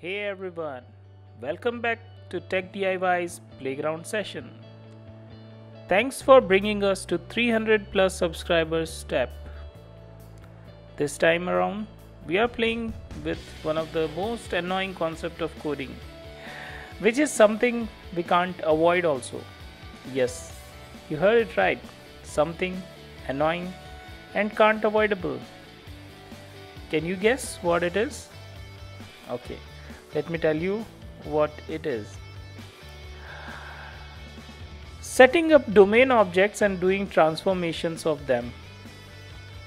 Hey everyone, welcome back to Tech DIY's Playground session. Thanks for bringing us to 300 plus subscribers step. This time around, we are playing with one of the most annoying concept of coding, which is something we can't avoid also. Yes, you heard it right, something annoying and can't avoidable. Can you guess what it is? Okay let me tell you what it is setting up domain objects and doing transformations of them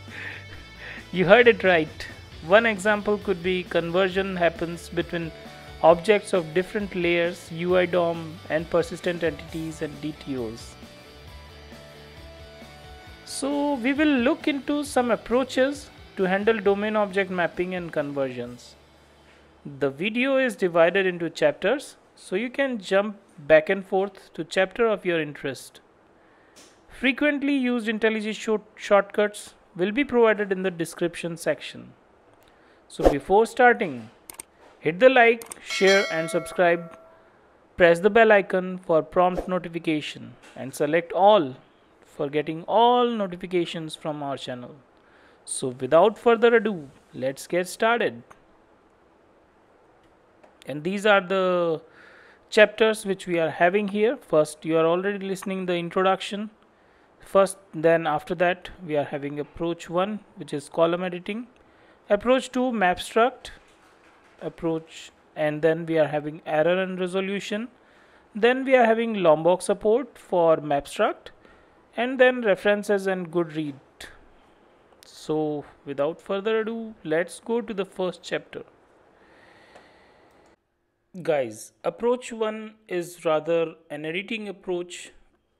you heard it right one example could be conversion happens between objects of different layers UI DOM and persistent entities and dtos so we will look into some approaches to handle domain object mapping and conversions the video is divided into chapters so you can jump back and forth to chapter of your interest. Frequently used IntelliJ short shortcuts will be provided in the description section. So before starting, hit the like, share and subscribe. Press the bell icon for prompt notification and select all for getting all notifications from our channel. So without further ado, let's get started and these are the chapters which we are having here first you are already listening the introduction first then after that we are having approach 1 which is column editing approach 2 mapstruct approach and then we are having error and resolution then we are having lombok support for mapstruct and then references and good read so without further ado let's go to the first chapter guys approach one is rather an editing approach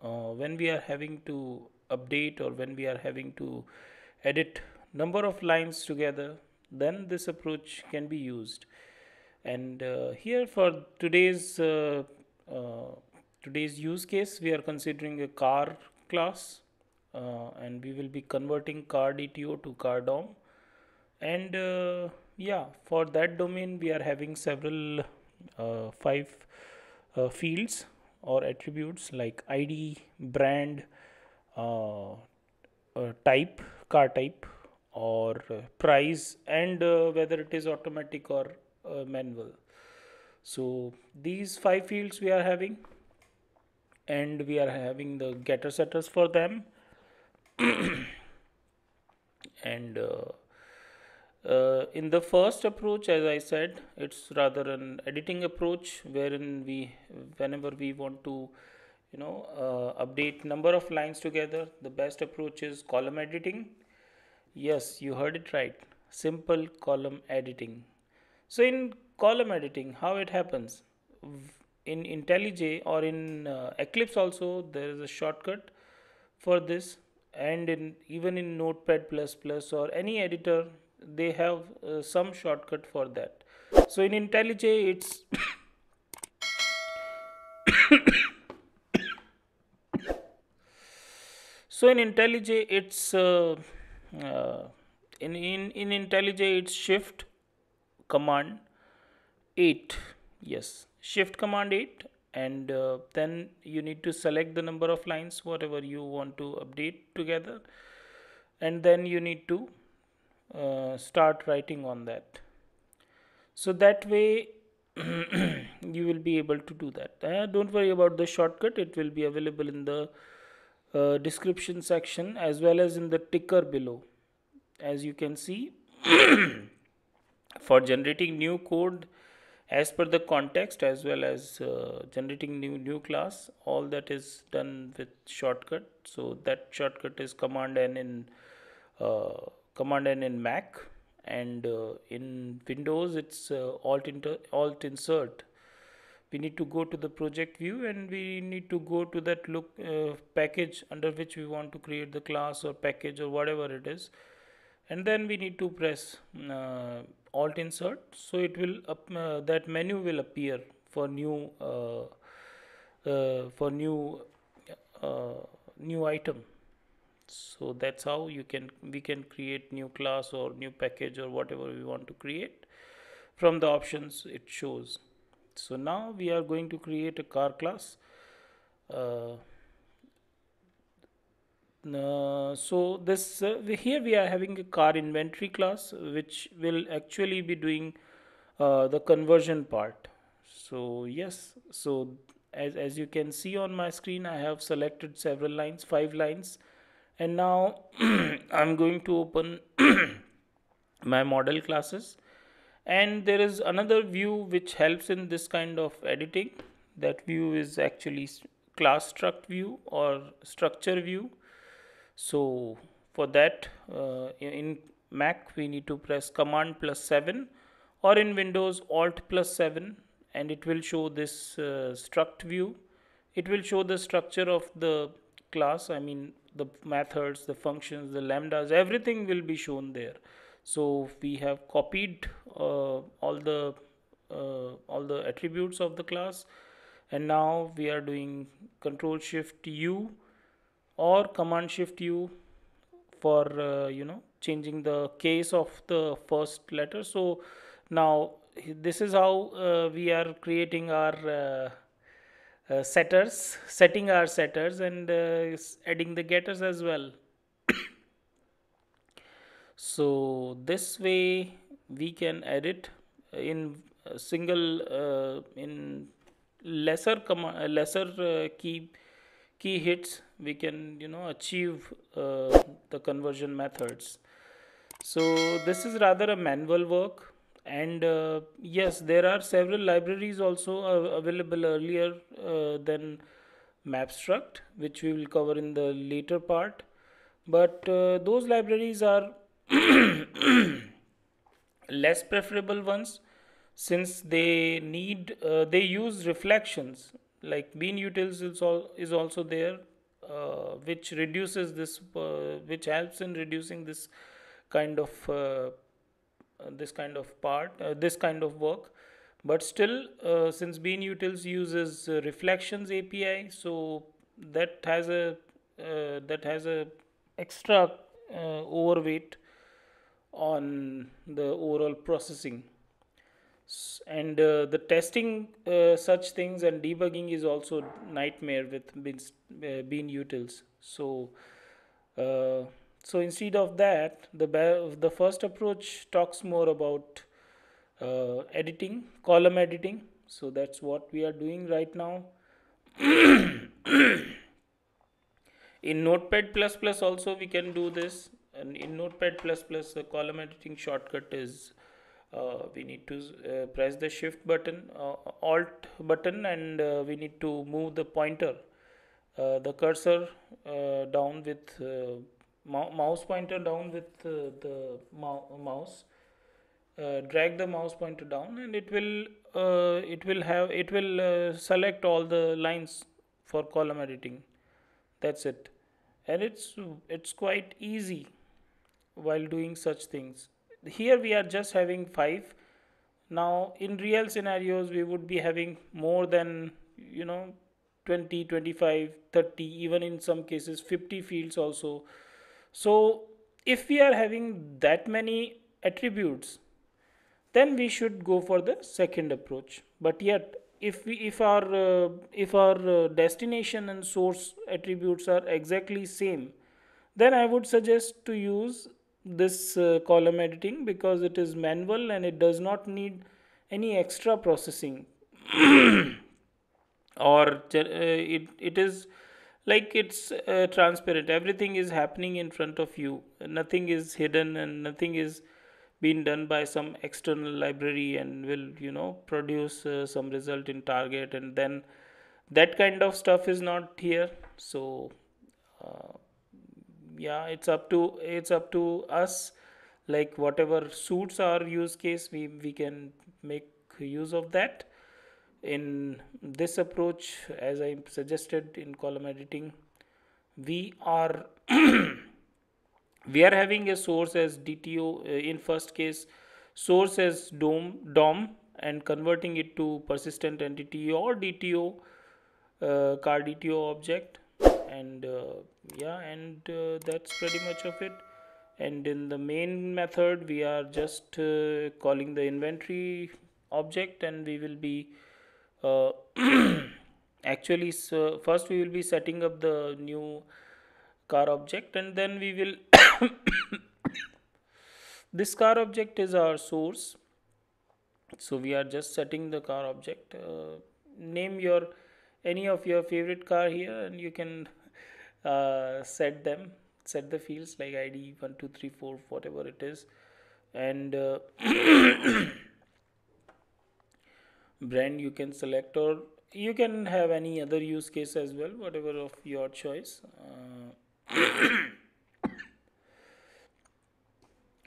uh, when we are having to update or when we are having to edit number of lines together then this approach can be used and uh, here for today's uh, uh today's use case we are considering a car class uh, and we will be converting car DTO to car DOM and uh, yeah for that domain we are having several uh, five uh, fields or attributes like ID, brand, uh, type, car type, or price, and whether it is automatic or manual. So these five fields we are having and we are having the getter setters for them and uh, uh, in the first approach, as I said, it's rather an editing approach wherein we, whenever we want to, you know, uh, update number of lines together, the best approach is column editing. Yes, you heard it right. Simple column editing. So in column editing, how it happens? In IntelliJ or in uh, Eclipse also, there is a shortcut for this and in even in Notepad++ or any editor they have uh, some shortcut for that so in IntelliJ it's so in IntelliJ it's uh, uh, in, in, in IntelliJ it's shift command 8 yes shift command 8 and uh, then you need to select the number of lines whatever you want to update together and then you need to uh, start writing on that so that way you will be able to do that uh, don't worry about the shortcut it will be available in the uh, description section as well as in the ticker below as you can see for generating new code as per the context as well as uh, generating new new class all that is done with shortcut so that shortcut is command n in uh, command N in Mac and uh, in Windows it's uh, alt, inter, alt insert we need to go to the project view and we need to go to that look uh, package under which we want to create the class or package or whatever it is and then we need to press uh, alt insert so it will up, uh, that menu will appear for new uh, for new new item so that's how you can we can create new class or new package or whatever we want to create from the options it shows so now we are going to create a car class uh, uh, so this uh, here we are having a car inventory class which will actually be doing uh, the conversion part so yes so as, as you can see on my screen I have selected several lines five lines and now I'm going to open my model classes and there is another view which helps in this kind of editing that view is actually class struct view or structure view so for that uh, in Mac we need to press command plus 7 or in Windows alt plus 7 and it will show this uh, struct view it will show the structure of the class I mean the methods, the functions, the lambdas, everything will be shown there. So we have copied uh, all the uh, all the attributes of the class and now we are doing control shift U or command shift U for uh, you know changing the case of the first letter. So now this is how uh, we are creating our uh, uh, setters setting our setters and uh, adding the getters as well so this way we can edit in single uh, in lesser uh, lesser uh, key key hits we can you know achieve uh, the conversion methods so this is rather a manual work and uh, yes there are several libraries also uh, available earlier uh, than mapstruct which we will cover in the later part but uh, those libraries are less preferable ones since they need uh, they use reflections like bean utils is, all, is also there uh, which reduces this which helps in reducing this kind of uh, this kind of part uh, this kind of work but still uh, since bean utils uses reflections api so that has a that has a extra overweight on the overall processing and uh, the testing uh, such things and debugging is also nightmare with bean, uh, bean utils so so instead of that, the, the first approach talks more about uh, editing, column editing. So that's what we are doing right now. in Notepad++ also we can do this. And in Notepad++, the column editing shortcut is uh, we need to uh, press the shift button, uh, alt button and uh, we need to move the pointer, uh, the cursor down with mouse pointer down with uh, the mouse uh, drag the mouse pointer down and it will uh, it will have it will uh, select all the lines for column editing that's it and it's it's quite easy while doing such things here we are just having five now in real scenarios we would be having more than you know 20 25 30 even in some cases 50 fields also so if we are having that many attributes, then we should go for the second approach. But yet, if we if our uh, if our uh, destination and source attributes are exactly same, then I would suggest to use this uh, column editing because it is manual and it does not need any extra processing or uh, it, it is like it's uh, transparent everything is happening in front of you nothing is hidden and nothing is being done by some external library and will you know produce uh, some result in target and then that kind of stuff is not here so uh, yeah it's up to it's up to us like whatever suits our use case we we can make use of that in this approach as i suggested in column editing we are we are having a source as dto uh, in first case source as dom dom and converting it to persistent entity or dto uh, car dto object and uh, yeah and uh, that's pretty much of it and in the main method we are just uh, calling the inventory object and we will be uh, actually so uh, first we will be setting up the new car object and then we will this car object is our source so we are just setting the car object uh, name your any of your favorite car here and you can uh, set them set the fields like id 1 2 3 4 whatever it is and uh, brand you can select or you can have any other use case as well whatever of your choice uh,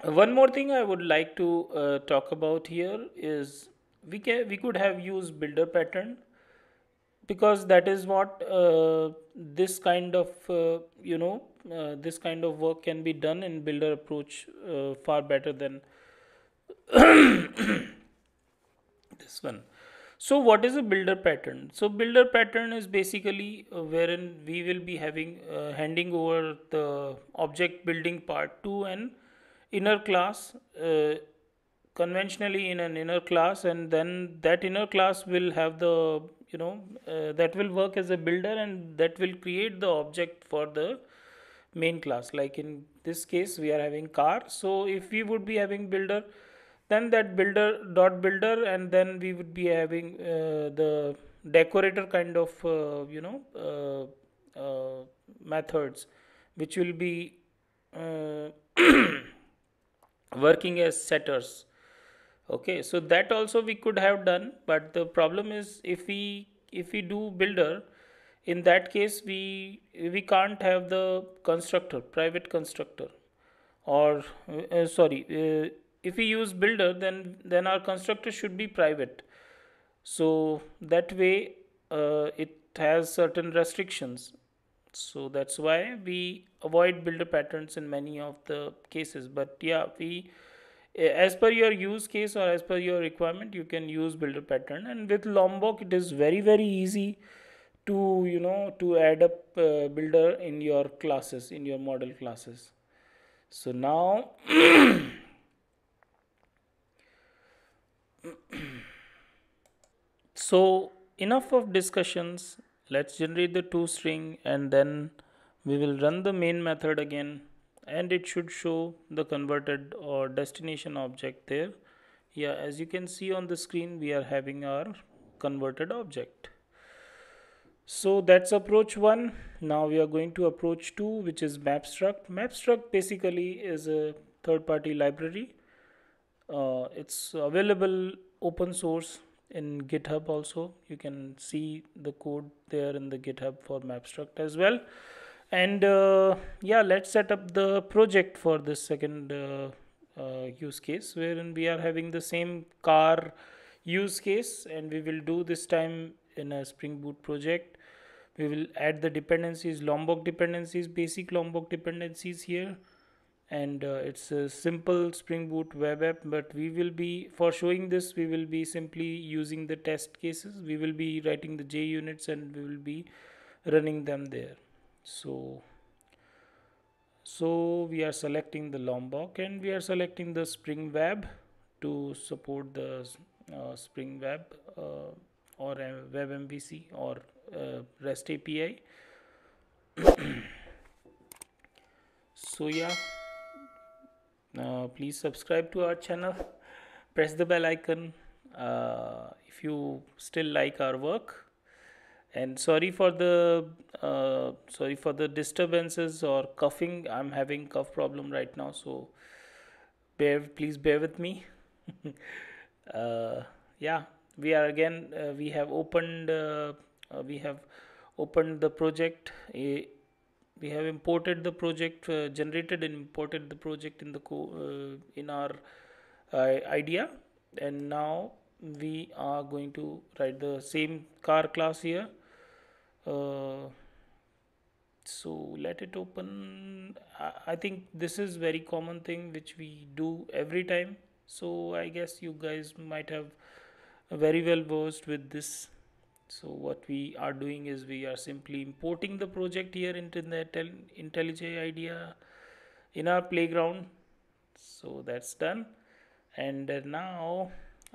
one more thing i would like to uh, talk about here is we can we could have used builder pattern because that is what uh, this kind of uh, you know uh, this kind of work can be done in builder approach uh, far better than this one so what is a builder pattern? So builder pattern is basically uh, wherein we will be having uh, handing over the object building part to an inner class uh, conventionally in an inner class and then that inner class will have the you know uh, that will work as a builder and that will create the object for the main class like in this case we are having car so if we would be having builder then that builder dot builder and then we would be having uh, the decorator kind of uh, you know uh, methods which will be working as setters okay so that also we could have done but the problem is if we if we do builder in that case we we can't have the constructor private constructor or uh, sorry uh, if we use builder then then our constructor should be private so that way uh, it has certain restrictions so that's why we avoid builder patterns in many of the cases but yeah we as per your use case or as per your requirement you can use builder pattern and with lombok it is very very easy to you know to add up uh, builder in your classes in your model classes so now So enough of discussions. Let's generate the two string and then we will run the main method again and it should show the converted or destination object there. Yeah, as you can see on the screen, we are having our converted object. So that's approach one. Now we are going to approach two, which is MapStruct. MapStruct basically is a third party library. Uh, it's available open source in github also you can see the code there in the github for mapstruct as well and uh, yeah let's set up the project for this second uh, uh, use case wherein we are having the same car use case and we will do this time in a spring boot project we will add the dependencies lombok dependencies basic lombok dependencies here and uh, it's a simple spring boot web app but we will be for showing this we will be simply using the test cases we will be writing the j units and we will be running them there so so we are selecting the lombok and we are selecting the spring web to support the uh, spring web uh, or uh, web mvc or uh, rest api so yeah uh, please subscribe to our channel press the bell icon uh, if you still like our work and sorry for the uh, sorry for the disturbances or coughing i'm having cough problem right now so bear please bear with me uh, yeah we are again uh, we have opened we have opened the project eh, we have imported the project uh, generated and imported the project in the co- uh, in our uh, idea and now we are going to write the same car class here uh, so let it open i think this is very common thing which we do every time so i guess you guys might have very well versed with this so what we are doing is we are simply importing the project here into the IntelliJ IDEA in our playground so that's done and now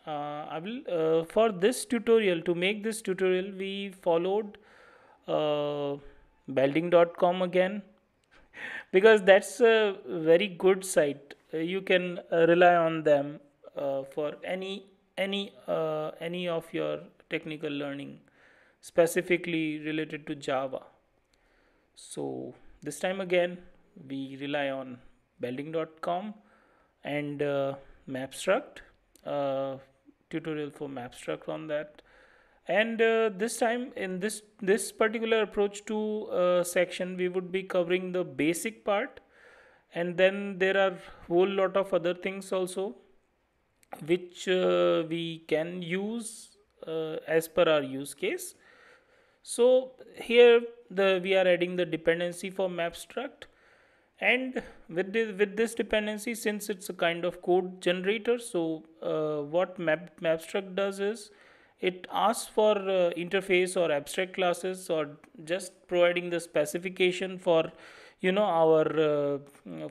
uh, I will uh, for this tutorial to make this tutorial we followed uh, building.com again because that's a very good site uh, you can uh, rely on them uh, for any any any of your technical learning specifically related to Java. So this time again, we rely on building.com and uh, Mapstruct uh, tutorial for Mapstruct on that. And uh, this time in this this particular approach to uh, section, we would be covering the basic part, and then there are whole lot of other things also, which uh, we can use uh, as per our use case so here the we are adding the dependency for map struct and with this, with this dependency since it's a kind of code generator so uh, what map mapstruct does is it asks for uh, interface or abstract classes or just providing the specification for you know our uh,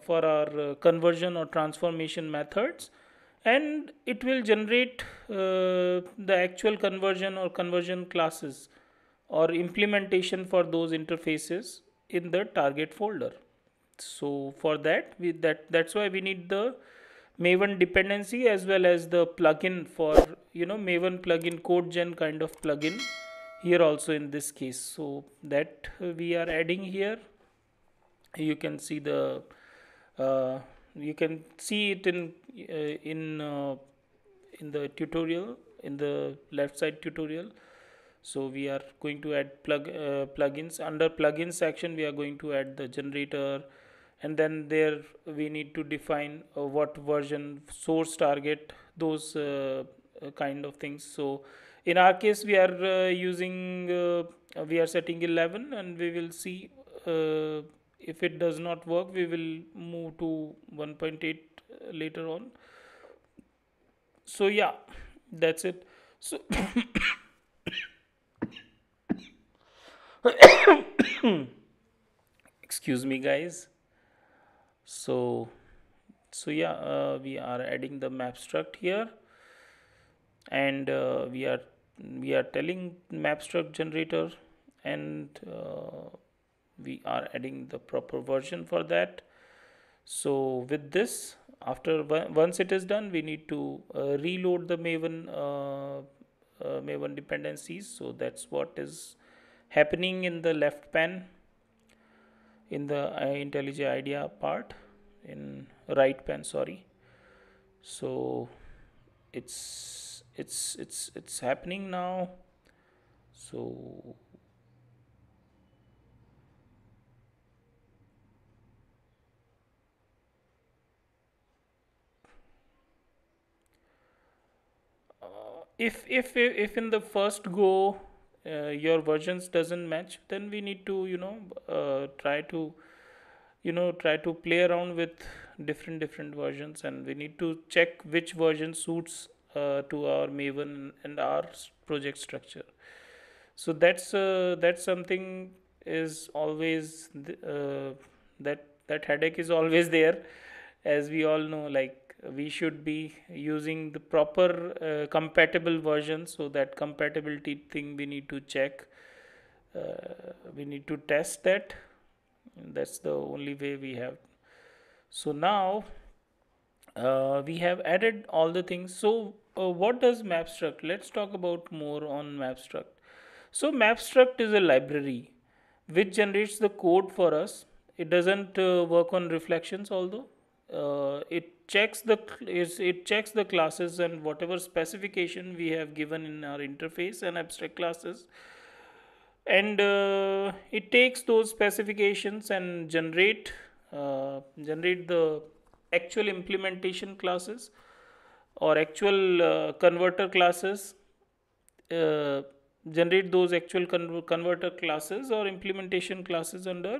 for our uh, conversion or transformation methods and it will generate uh, the actual conversion or conversion classes or implementation for those interfaces in the target folder so for that we that that's why we need the maven dependency as well as the plugin for you know maven plugin code gen kind of plugin here also in this case so that uh, we are adding here you can see the uh, you can see it in uh, in uh, in the tutorial in the left side tutorial so we are going to add plug uh, plugins under plugins section we are going to add the generator and then there we need to define uh, what version source target those uh, uh kind of things so in our case we are uh, using uh, we are setting 11 and we will see if it does not work we will move to 1.8 later on so yeah that's it so excuse me guys so so yeah uh, we are adding the map struct here and uh, we are we are telling map struct generator and uh, we are adding the proper version for that so with this after once it is done we need to uh, reload the maven uh, uh, maven dependencies so that's what is happening in the left pan in the uh, IntelliJ idea part in right pan sorry so it's it's it's it's happening now so uh, if if if in the first go uh, your versions doesn't match then we need to you know uh, try to you know try to play around with different different versions and we need to check which version suits uh, to our maven and our project structure so that's uh, that's something is always th- uh, that that headache is always there as we all know like we should be using the proper uh, compatible version so that compatibility thing we need to check uh, we need to test that that's the only way we have so now uh, we have added all the things so uh, what does mapstruct let's talk about more on mapstruct so mapstruct is a library which generates the code for us it doesn't uh, work on reflections although uh, it checks the it checks the classes and whatever specification we have given in our interface and abstract classes and uh, it takes those specifications and generate uh, generate the actual implementation classes or actual uh, converter classes uh, generate those actual converter classes or implementation classes under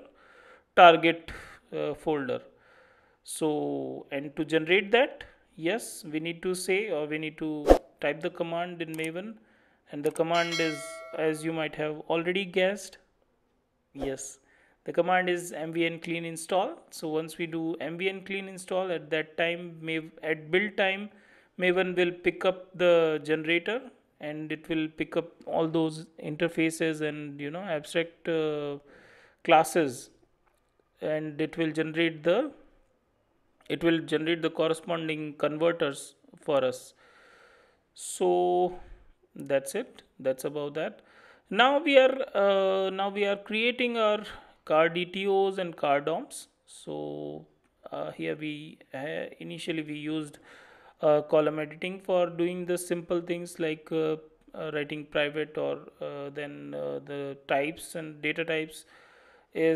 target uh, folder so and to generate that yes we need to say or we need to type the command in maven and the command is as you might have already guessed yes the command is mvn clean install so once we do mvn clean install at that time Maven at build time maven will pick up the generator and it will pick up all those interfaces and you know abstract uh, classes and it will generate the it will generate the corresponding converters for us so that's it that's about that now we are uh, now we are creating our car DTOs and car DOMs so uh, here we uh, initially we used uh, column editing for doing the simple things like uh, uh, writing private or then the types and data types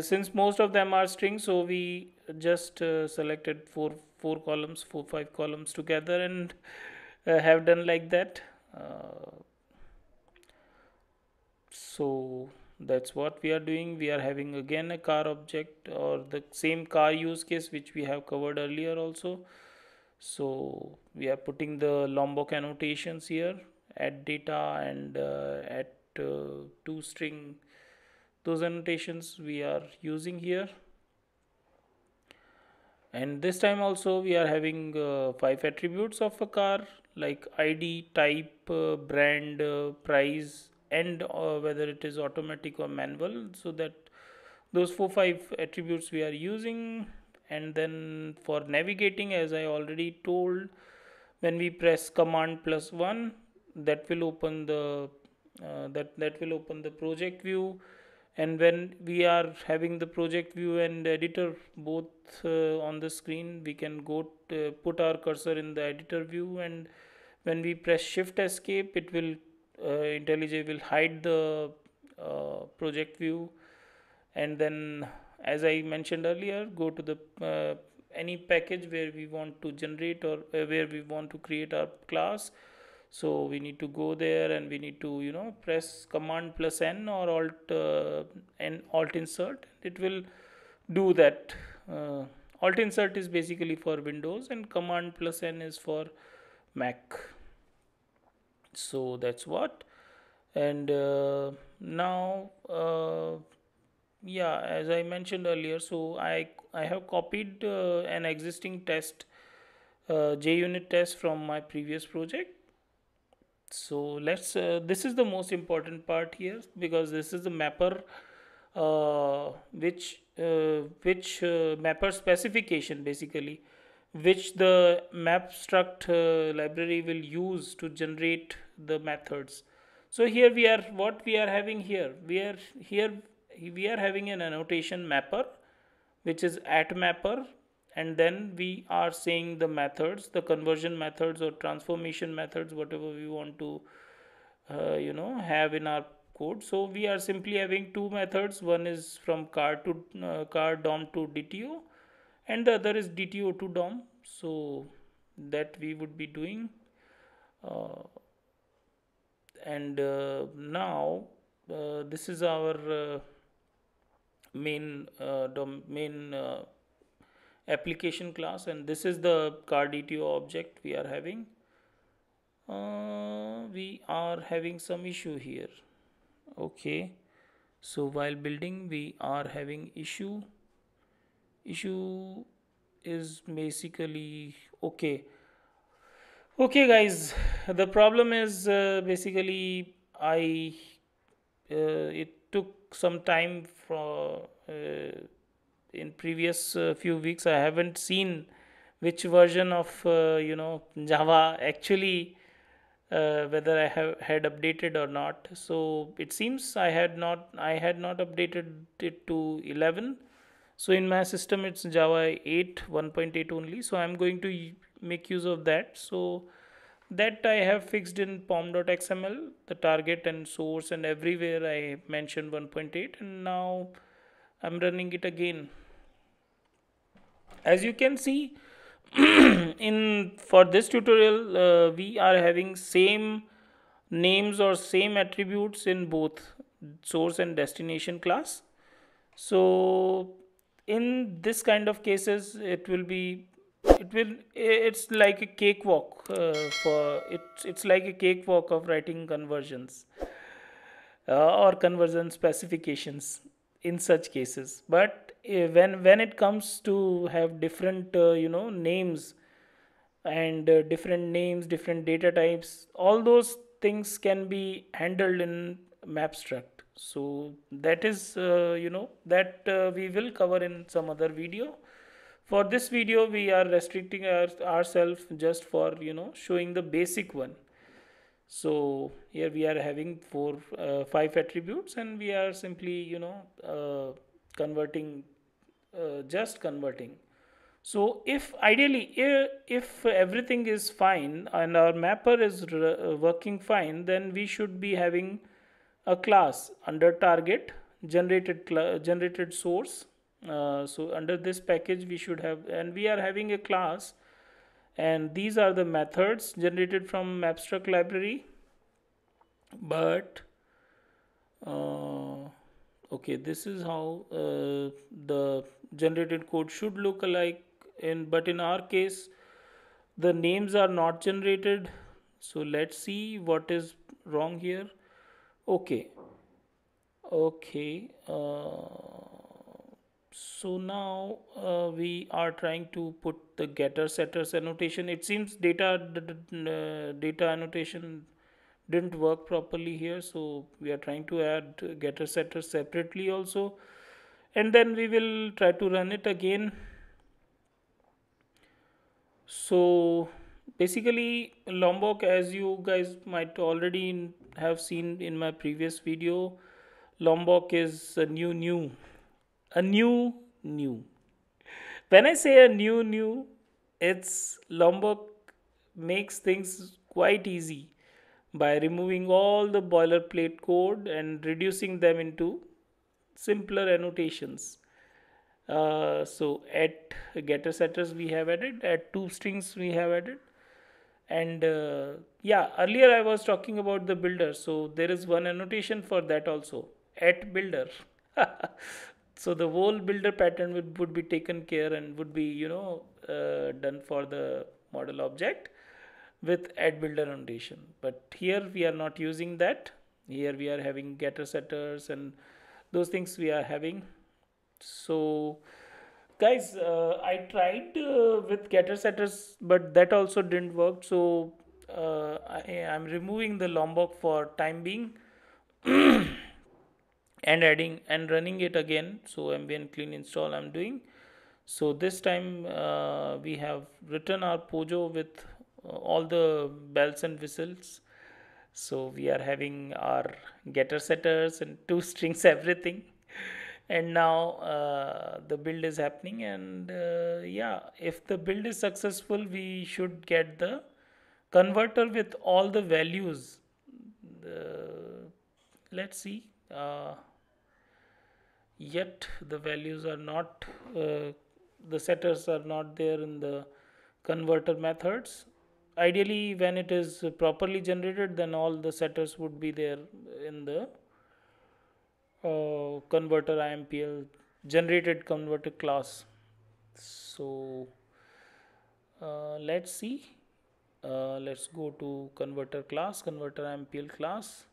since most of them are strings so we just uh, selected four four columns four five columns together and uh, have done like that uh, so that's what we are doing we are having again a car object or the same car use case which we have covered earlier also so we are putting the lombok annotations here at data and uh, at uh, to string those annotations we are using here and this time also we are having uh, five attributes of a car like id type uh, brand uh, price and uh, whether it is automatic or manual so that those four five attributes we are using and then for navigating as i already told when we press command plus 1 that will open the uh, that that will open the project view and when we are having the project view and editor both uh, on the screen we can go to, uh, put our cursor in the editor view and when we press shift escape it will uh, IntelliJ will hide the uh, project view and then as I mentioned earlier go to the uh, any package where we want to generate or uh, where we want to create our class so we need to go there and we need to you know press command plus n or alt uh, and alt insert it will do that uh, alt insert is basically for windows and command plus n is for mac so that's what and uh, now uh, yeah as i mentioned earlier so i i have copied uh, an existing test uh, junit test from my previous project so let's uh, this is the most important part here because this is the mapper uh, which uh, which uh, mapper specification basically which the mapstruct uh, library will use to generate the methods so here we are what we are having here we are here we are having an annotation mapper which is at mapper and then we are saying the methods the conversion methods or transformation methods whatever we want to uh, you know have in our code so we are simply having two methods one is from car to uh, car dom to dto and the other is dto to dom so that we would be doing uh, and uh, now uh, this is our uh, main dom main application class and this is the card DTO object we are having. Uh, we are having some issue here. Okay. So while building we are having issue. Issue is basically okay. Okay guys, the problem is uh, basically I uh, it took some time for uh, in previous uh, few weeks i haven't seen which version of uh, you know java actually uh, whether i have had updated or not so it seems i had not i had not updated it to 11 so in my system it's java 8 1.8 only so i'm going to make use of that so that i have fixed in pom.xml the target and source and everywhere i mentioned 1.8 and now i'm running it again as you can see in for this tutorial uh, we are having same names or same attributes in both source and destination class so in this kind of cases it will be it will it's like a cakewalk uh, for it's it's like a cakewalk of writing conversions uh, or conversion specifications in such cases but Eh, when when it comes to have different uh, you know names and uh, different names different data types all those things can be handled in mapstruct so that is uh, you know that uh, we will cover in some other video for this video we are restricting our, ourselves just for you know showing the basic one so here we are having four uh, five attributes and we are simply you know uh, converting uh, just converting so if ideally if everything is fine and our mapper is uh, working fine then we should be having a class under target generated generated source uh, so under this package we should have and we are having a class and these are the methods generated from abstract library but uh, okay this is how uh, the generated code should look like. in but in our case the names are not generated so let's see what is wrong here okay okay uh, so now uh, we are trying to put the getter setters annotation it seems data uh, data annotation didn't work properly here so we are trying to add getter setter separately also and then we will try to run it again so basically lombok as you guys might already have seen in my previous video lombok is a new new a new new when i say a new new it's lombok makes things quite easy by removing all the boilerplate code and reducing them into simpler annotations. Uh, so at getter setters we have added, at two strings we have added and uh, yeah earlier I was talking about the builder so there is one annotation for that also at builder. so the whole builder pattern would, would be taken care and would be you know uh, done for the model object with ad builder notation but here we are not using that here we are having getter setters and those things we are having so guys uh, i tried uh, with getter setters but that also didn't work so uh, I, am removing the lombok for time being and adding and running it again so ambient clean install i'm doing so this time uh, we have written our pojo with all the bells and whistles so we are having our getter setters and two strings everything and now uh, the build is happening and uh, yeah if the build is successful we should get the converter with all the values uh, let's see uh, yet the values are not uh, the setters are not there in the converter methods ideally when it is properly generated then all the setters would be there in the uh, converter impl generated converter class so uh, let's see uh, let's go to converter class converter impl class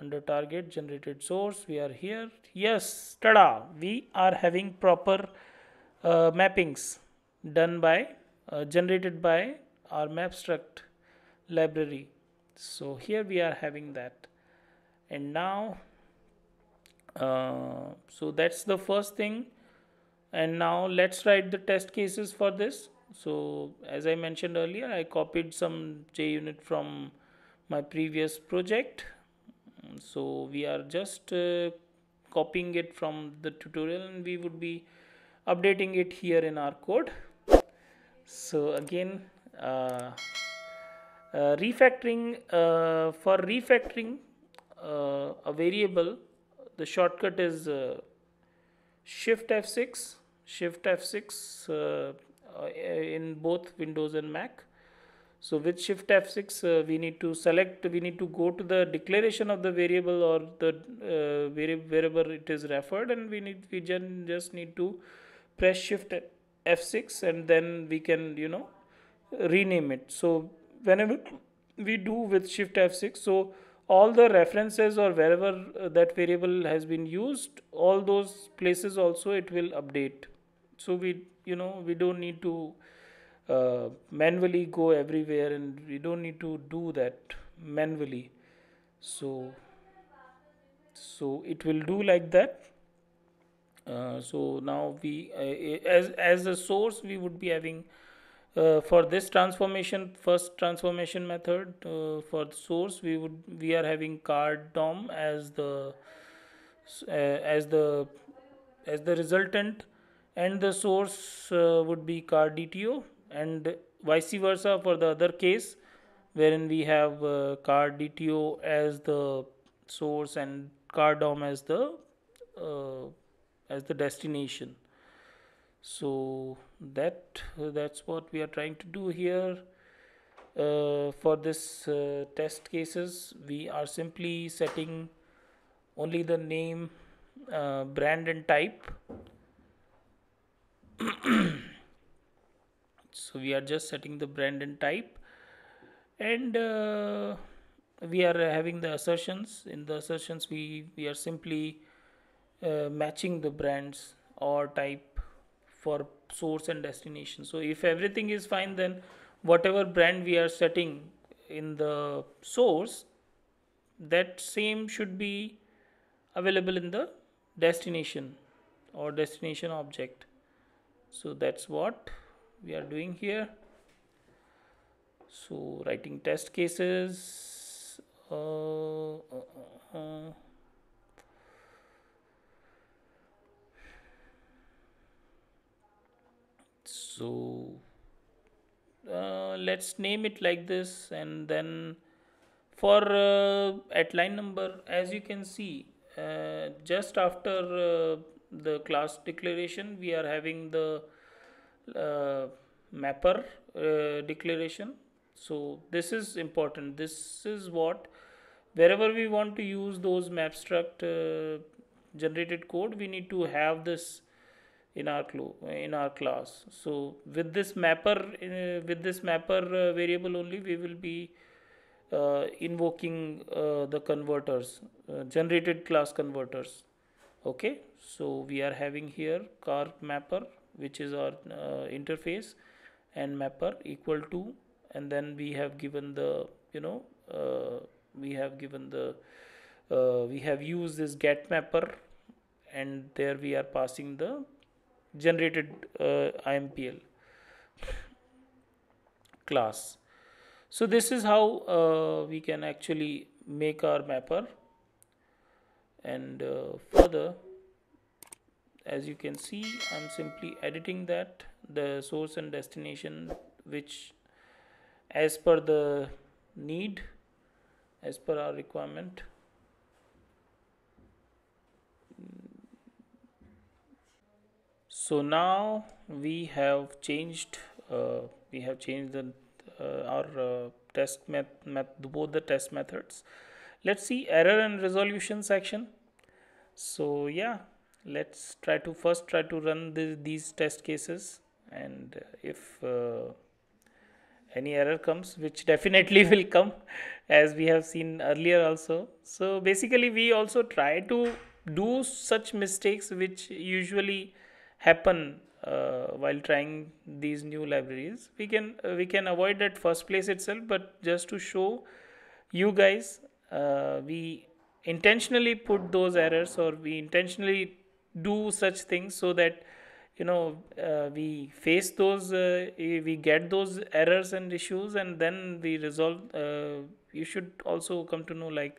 under target generated source we are here yes tada we are having proper uh, mappings done by uh, generated by our mapstruct library so here we are having that and now uh, so that's the first thing and now let's write the test cases for this so as I mentioned earlier I copied some JUnit from my previous project so we are just uh, copying it from the tutorial and we would be updating it here in our code so again uh, uh, refactoring, uh, for refactoring a variable, the shortcut is Shift F6, Shift F6 in both Windows and Mac. So with shift F6 uh, we need to select we need to go to the declaration of the variable or the uh, variable wherever it is referred and we need we just need to press shift F6 and then we can you know rename it so whenever we do with shift f6 so all the references or wherever uh, that variable has been used all those places also it will update so we you know we don't need to uh, manually go everywhere and we don't need to do that manually so so it will do like that uh, so now we uh, as as a source we would be having uh, for this transformation first transformation method uh, for the source we would we are having card DOM as the uh, as the as the resultant and the source uh, would be card DTO and vice versa for the other case wherein we have uh, card DTO as the source and card DOM as the uh, as the destination so that that's what we are trying to do here uh, for this uh, test cases we are simply setting only the name uh, brand and type so we are just setting the brand and type and uh, we are having the assertions in the assertions we we are simply uh, matching the brands or type for source and destination so if everything is fine then whatever brand we are setting in the source that same should be available in the destination or destination object so that's what we are doing here so writing test cases uh, uh, uh, uh. so uh, let's name it like this and then for uh, at line number as you can see uh, just after uh, the class declaration we are having the uh, mapper uh, declaration so this is important this is what wherever we want to use those mapstruct generated code we need to have this in our in our class. So with this mapper uh, with this mapper uh, variable only we will be uh, invoking uh, the converters uh, generated class converters. Okay, so we are having here car mapper which is our uh, interface and mapper equal to and then we have given the you know we have given the we have used this get mapper and there we are passing the generated uh, IMPL class. So this is how uh, we can actually make our mapper and uh, further as you can see I'm simply editing that the source and destination which as per the need as per our requirement so now we have changed uh, we have changed the uh, our uh, test met, met both the test methods let's see error and resolution section so yeah let's try to first try to run the, these test cases and if uh, any error comes which definitely will come as we have seen earlier also so basically we also try to do such mistakes which usually happen uh, while trying these new libraries we can uh, we can avoid that first place itself but just to show you guys uh, we intentionally put those errors or we intentionally do such things so that you know uh, we face those uh, eh, we get those errors and issues and then we resolve uh, you should also come to know like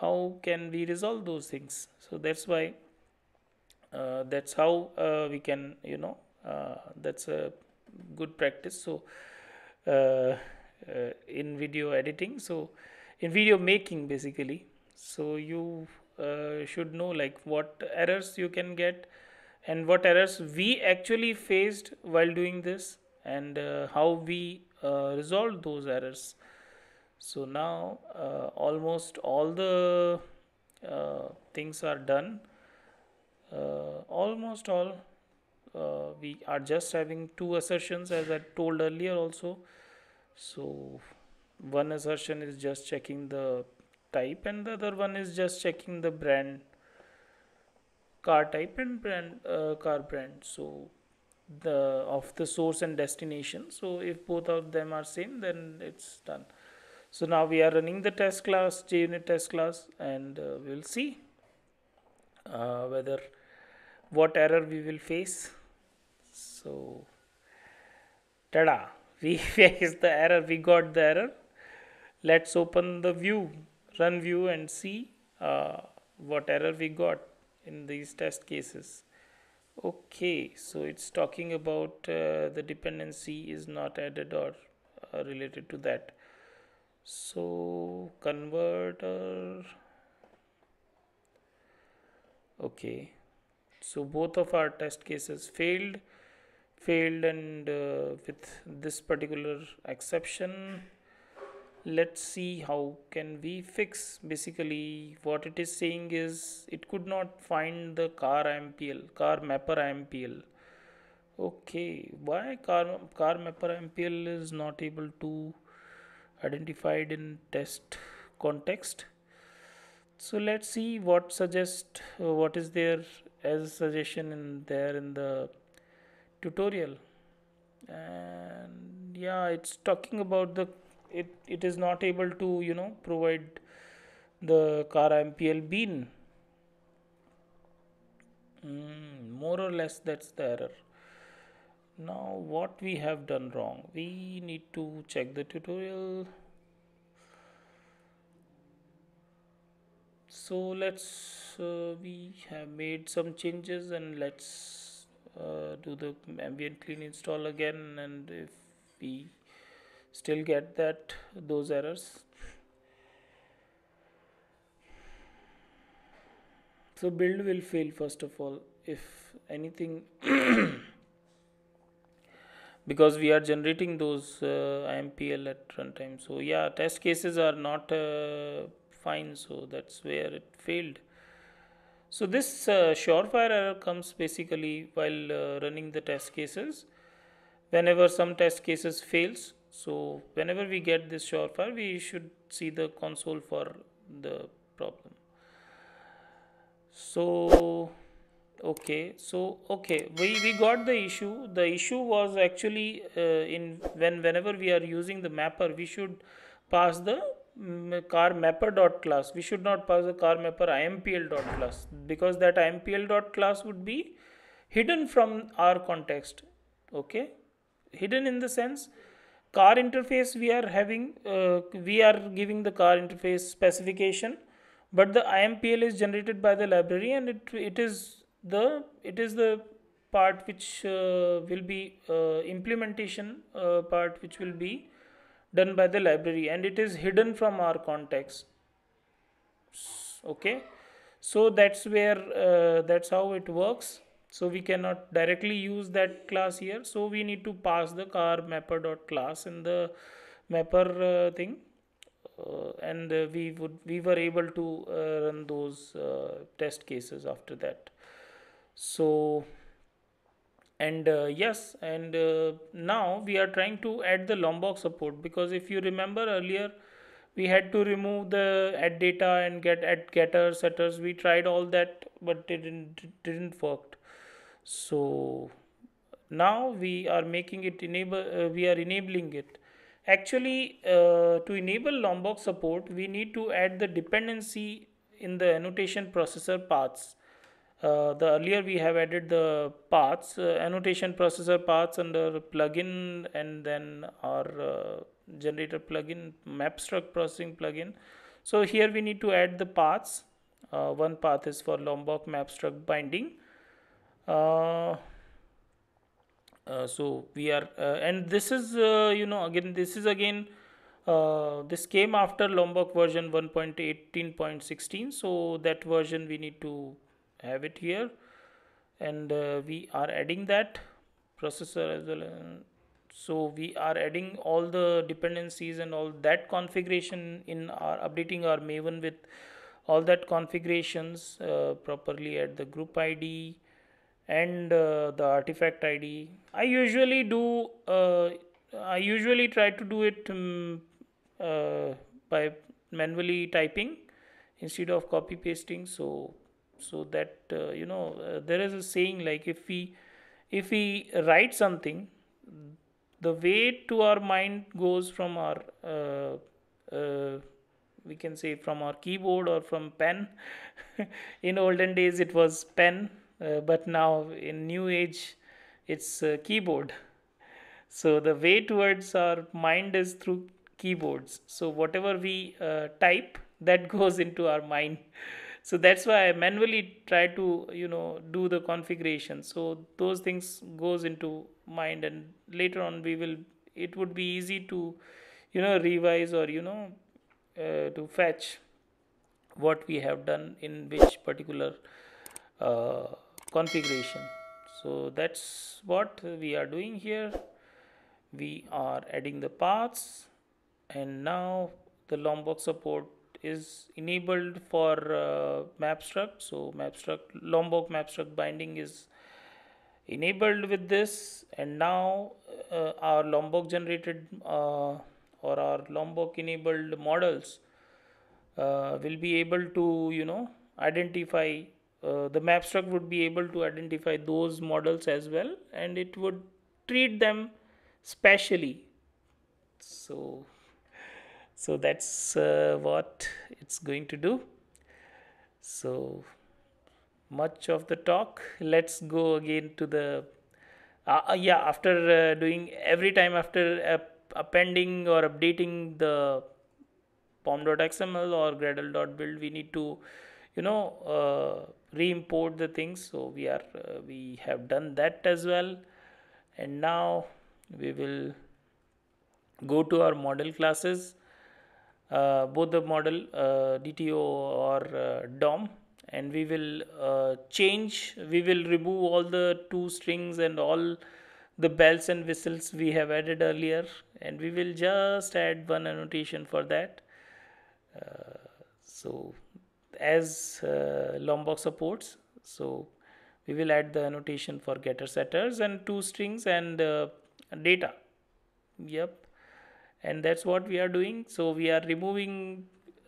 how can we resolve those things so that's why uh, that's how uh, we can you know uh, that's a good practice so in video editing so in video making basically so you should know like what errors you can get and what errors we actually faced while doing this and uh, how we uh, resolved those errors so now uh, almost all the things are done uh, almost all uh, we are just having two assertions as I told earlier also so one assertion is just checking the type and the other one is just checking the brand car type and brand uh, car brand so the of the source and destination so if both of them are same then it's done so now we are running the test class JUnit test class and uh, we'll see uh, whether what error we will face so tada we face the error we got the error let's open the view run view and see uh, what error we got in these test cases okay so it's talking about uh, the dependency is not added or uh, related to that so converter okay so both of our test cases failed failed and uh, with this particular exception let's see how can we fix basically what it is saying is it could not find the car MPL car mapper MPL. okay why car car mapper MPL is not able to identified in test context so let's see what suggest uh, what is their as a suggestion in there in the tutorial and yeah it's talking about the it it is not able to you know provide the car MPL bean mm, more or less that's the error now what we have done wrong we need to check the tutorial so let's uh, we have made some changes and let's uh, do the ambient clean install again and if we still get that those errors so build will fail first of all if anything because we are generating those uh, impl at runtime so yeah test cases are not uh, fine so that's where it failed so this uh, surefire error comes basically while uh, running the test cases whenever some test cases fails so whenever we get this surefire we should see the console for the problem so okay so okay we, we got the issue the issue was actually uh, in when whenever we are using the mapper we should pass the Mm, car mapper dot class we should not pass the car mapper impl dot class because that impl dot class would be hidden from our context okay hidden in the sense car interface we are having uh, we are giving the car interface specification but the impl is generated by the library and it it is the it is the part which uh, will be uh, implementation uh, part which will be done by the library and it is hidden from our context okay so that's where uh, that's how it works so we cannot directly use that class here so we need to pass the car mapper dot class in the mapper uh, thing uh, and uh, we would we were able to uh, run those uh, test cases after that so and uh, yes and uh, now we are trying to add the lombok support because if you remember earlier we had to remove the add data and get add getters setters we tried all that but it didn't didn't worked so now we are making it enable uh, we are enabling it actually uh, to enable lombok support we need to add the dependency in the annotation processor paths uh, the earlier we have added the paths uh, annotation processor paths under plugin and then our uh, generator plugin map struct processing plugin so here we need to add the paths uh, one path is for lombok map struct binding uh, so we are and this is you know again this is again uh, this came after Lombok version 1.18.16 so that version we need to have it here and uh, we are adding that processor as well uh, so we are adding all the dependencies and all that configuration in our updating our maven with all that configurations uh, properly at the group id and uh, the artifact id i usually do uh, i usually try to do it um, uh, by manually typing instead of copy pasting so so that uh, you know uh, there is a saying like if we if we write something the way to our mind goes from our uh, we can say from our keyboard or from pen in olden days it was pen uh, but now in new age it's keyboard so the way towards our mind is through keyboards so whatever we uh, type that goes into our mind so that's why i manually try to you know do the configuration so those things goes into mind and later on we will it would be easy to you know revise or you know uh, to fetch what we have done in which particular uh, configuration so that's what we are doing here we are adding the paths and now the lombok support is enabled for uh, mapstruct so mapstruct lombok mapstruct binding is enabled with this and now uh, our lombok generated uh, or our lombok enabled models uh, will be able to you know identify uh, the mapstruct would be able to identify those models as well and it would treat them specially so so that's uh, what it's going to do so much of the talk let's go again to the uh, uh yeah after uh, doing every time after appending or updating the pom.xml or gradle.build we need to you know uh, re-import the things so we are uh, we have done that as well and now we will go to our model classes uh, both the model uh, DTO or uh, DOM and we will change we will remove all the two strings and all the bells and whistles we have added earlier and we will just add one annotation for that uh, so as uh, lombok supports so we will add the annotation for getter setters and two strings and uh, data yep and that's what we are doing so we are removing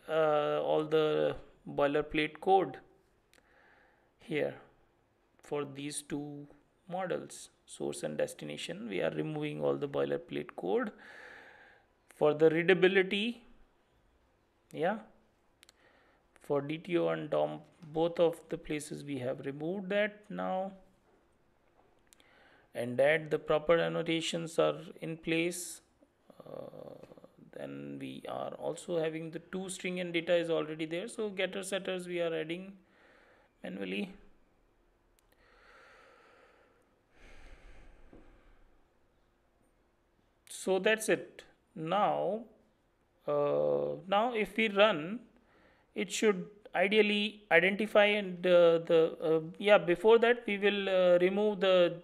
uh, all the boilerplate code here for these two models source and destination we are removing all the boilerplate code for the readability yeah for DTO and DOM both of the places we have removed that now and that the proper annotations are in place uh, then we are also having the two string and data is already there so getter setters we are adding manually so that's it now uh, now if we run it should ideally identify and uh, the uh, yeah before that we will uh, remove the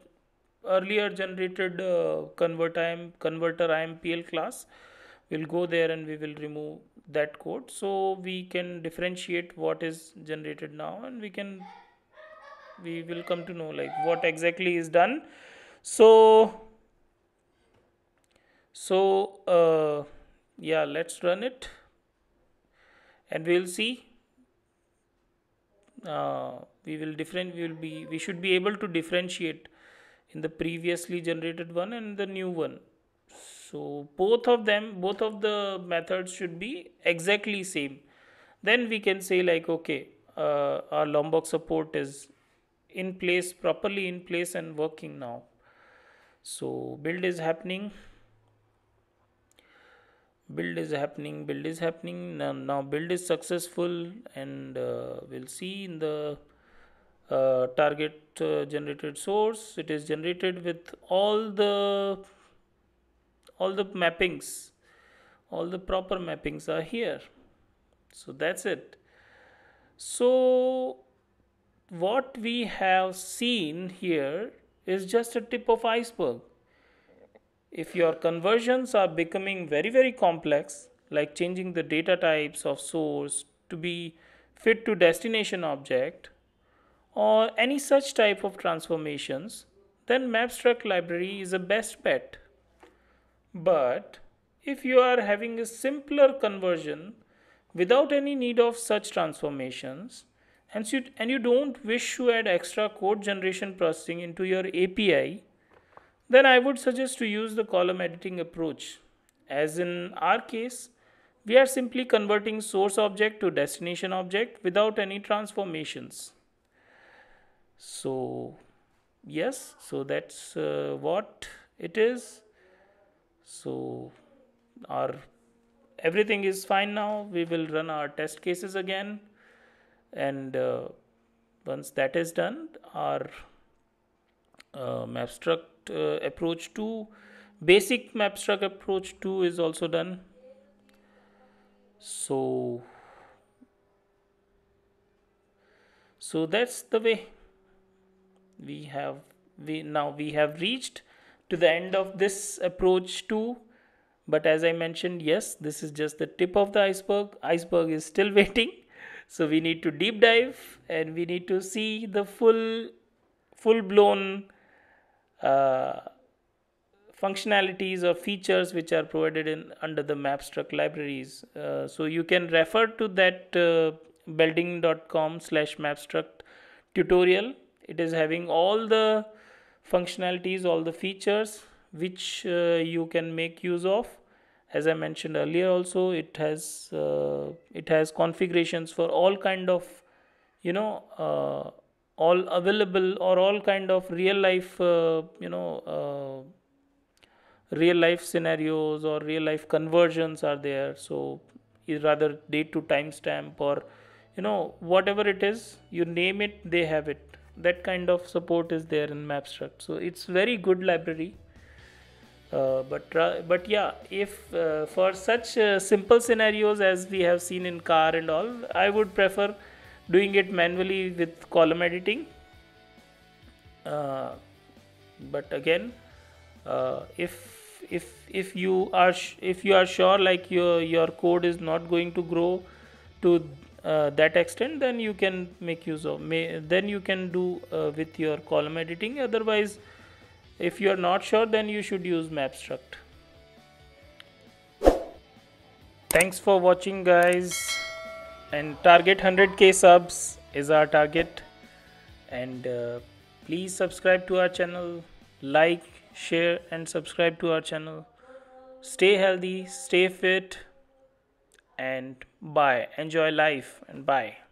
earlier generated uh, convert IM, converter IMPL class. We'll go there and we will remove that code. So we can differentiate what is generated now and we can, we will come to know like what exactly is done. So, so uh, yeah, let's run it and we will see uh, we will different we will be we should be able to differentiate in the previously generated one and the new one so both of them both of the methods should be exactly same then we can say like okay uh, our lombok support is in place properly in place and working now so build is happening build is happening build is happening now, now build is successful and uh, we'll see in the uh, target uh, generated source it is generated with all the all the mappings all the proper mappings are here so that's it so what we have seen here is just a tip of iceberg if your conversions are becoming very very complex like changing the data types of source to be fit to destination object or any such type of transformations, then MapStruct library is a best bet. But if you are having a simpler conversion without any need of such transformations, and, so, and you don't wish to add extra code generation processing into your API, then I would suggest to use the column editing approach. As in our case, we are simply converting source object to destination object without any transformations so yes so that's uh, what it is so our everything is fine now we will run our test cases again and uh, once that is done our uh, mapstruct uh, approach 2 basic mapstruct approach 2 is also done so so that's the way we have we now we have reached to the end of this approach too but as i mentioned yes this is just the tip of the iceberg iceberg is still waiting so we need to deep dive and we need to see the full full blown uh, functionalities or features which are provided in under the mapstruck libraries uh, so you can refer to that uh, building.com slash mapstruct tutorial it is having all the functionalities all the features which uh, you can make use of as i mentioned earlier also it has uh, it has configurations for all kind of you know uh, all available or all kind of real life uh, you know uh, real life scenarios or real life conversions are there so rather date to timestamp or you know whatever it is you name it they have it that kind of support is there in mapstruct so it's very good library uh, but but yeah if uh, for such uh, simple scenarios as we have seen in car and all i would prefer doing it manually with column editing uh, but again uh, if if if you are if you are sure like your your code is not going to grow to uh, that extent then you can make use of may, then you can do uh, with your column editing otherwise if you are not sure then you should use mapstruct thanks for watching guys and target 100k subs is our target and uh, please subscribe to our channel like share and subscribe to our channel stay healthy stay fit and bye enjoy life and bye